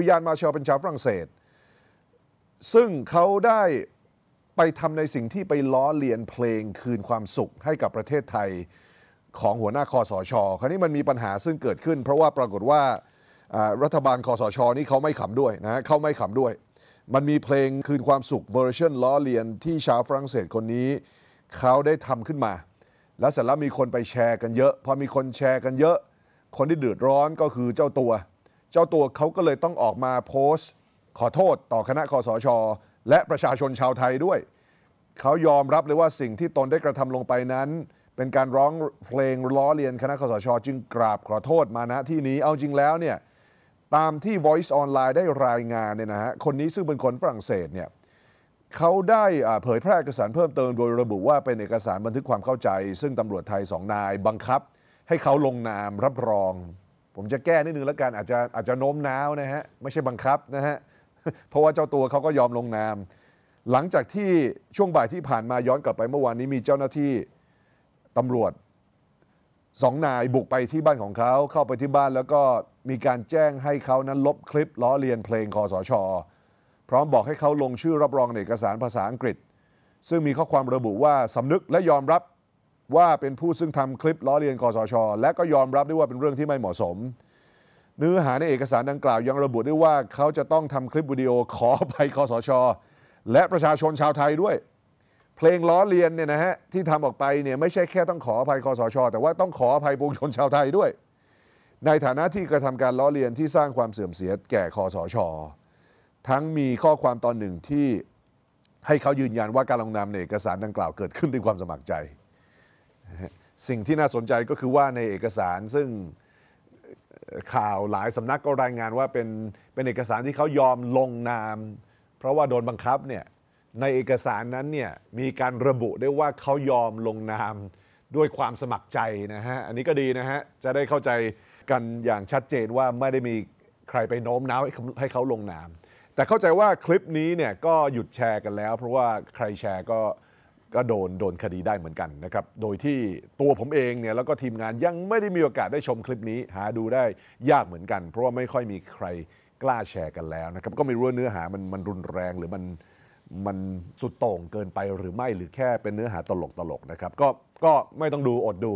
คือยานมาเชลเป็นชาวฝรั่งเศส ซึ่งเขาได้ไปทำในสิ่งที่ไปล้อเลียนเพลงคืนความสุขให้กับประเทศไทยของหัวหน้าคอสชคราวนี้มันมีปัญหาซึ่งเกิดขึ้น เพราะว่าปรากฏว่ารัฐบาลคอสชนี่เขาไม่ขำด้วยนะเขาไม่ขำด้วย มันมีเพลงคืนความสุขเวอร์ชันล้อเลียนที่ชาวฝรั่งเศสคนนี้เขาได้ทำขึ้นมา แล้วเสร็จแล้วมีคนไปแชร์กันเยอะพอมีคนแชร์กันเยอะ คนที่เดือดร้อนก็คือเจ้าตัวเจ้าตัวเขาก็เลยต้องออกมาโพสต์ ขอโทษต่อคณะคอสชและประชาชนชาวไทยด้วย เขายอมรับเลยว่าสิ่งที่ตนได้กระทำลงไปนั้น เป็นการร้องเพลงล้อเลียนคณะคอสช จึงกราบขอโทษมานะที่นี้เอาจริงแล้วเนี่ย ตามที่ Voice Online ได้รายงานเนี่ยนะฮะคนนี้ซึ่งเป็นคนฝรั่งเศสเนี่ยเขาได้เผยแพร่เอกสารเพิ่มเติมโดยระบุว่าเป็นเอกสารบันทึกความเข้าใจ ซึ่งตำรวจไทยสองนายบังคับให้เขาลงนามรับรองผมจะแก้นิดนึงแล้วกันอาจจะอาจจะโน้มน้าวนะฮะไม่ใช่บังคับนะฮะเพราะว่าเจ้าตัวเขาก็ยอมลงนาม หลังจากที่ช่วงบ่ายที่ผ่านมาย้อนกลับไปเมื่อวานนี้มีเจ้าหน้าที่ตำรวจสองนายบุกไปที่บ้านของเขาเข้าไปที่บ้าน แล้วก็มีการแจ้งให้เขานั้นลบคลิปล้อเลียนเพลงคอสชพร้อมบอกให้เขาลงชื่อรับรองเอกสารภาษาอังกฤษ ซึ่งมีข้อความระบุว่าสำนึกและยอมรับว่าเป็นผู้ซึ่งทำคลิปล้อเลียนคอสช และก็ยอมรับด้วยว่าเป็นเรื่องที่ไม่เหมาะสม เนื้อหาในเอกสารดังกล่าวยังระบุด้วยว่าเขาจะต้องทำคลิปวิดีโอขอไปคอสชและประชาชนชาวไทยด้วย เพลงล้อเลียนเนี่ยนะฮะที่ทำออกไปเนี่ยไม่ใช่แค่ต้องขออภัยคอสช แต่ว่าต้องขออภัยปวงชนชาวไทยด้วย ในฐานะที่กระทำการล้อเลียนที่สร้างความเสื่อมเสียแก่คอสช ทั้งมีข้อความตอนหนึ่งที่ให้เขายืนยันว่าการลงนามในเอกสารดังกล่าวเกิดขึ้นด้วยความสมัครใจสิ่งที่น่าสนใจก็คือว่าในเอกสารซึ่งข่าวหลายสำนักก็รายงานว่าเป็น เป็นเอกสารที่เขายอมลงนาม เพราะว่าโดนบังคับเนี่ยในเอกสารนั้นเนี่ยมีการระบุได้ว่าเขายอมลงนามด้วยความสมัครใจนะฮะอันนี้ก็ดีนะฮะ จะได้เข้าใจกันอย่างชัดเจนว่าไม่ได้มีใครไปโน้มน้าวให้เขาลงนาม แต่เข้าใจว่าคลิปนี้เนี่ยก็หยุดแชร์กันแล้ว เพราะว่าใครแชร์ก็ก็โดนโดนคดีได้เหมือนกันนะครับ โดยที่ตัวผมเองเนี่ยแล้วก็ทีมงานยังไม่ได้มีโอกาสได้ชมคลิปนี้หาดูได้ยากเหมือนกัน เพราะว่าไม่ค่อยมีใครกล้าแชร์กันแล้วนะครับ ก็ไม่รู้เนื้อหามันมันรุนแรงหรือมันมันสุดโต่งเกินไปหรือไม่หรือแค่เป็นเนื้อหาตลกตลกนะครับ ก็ก็ไม่ต้องดูอดดู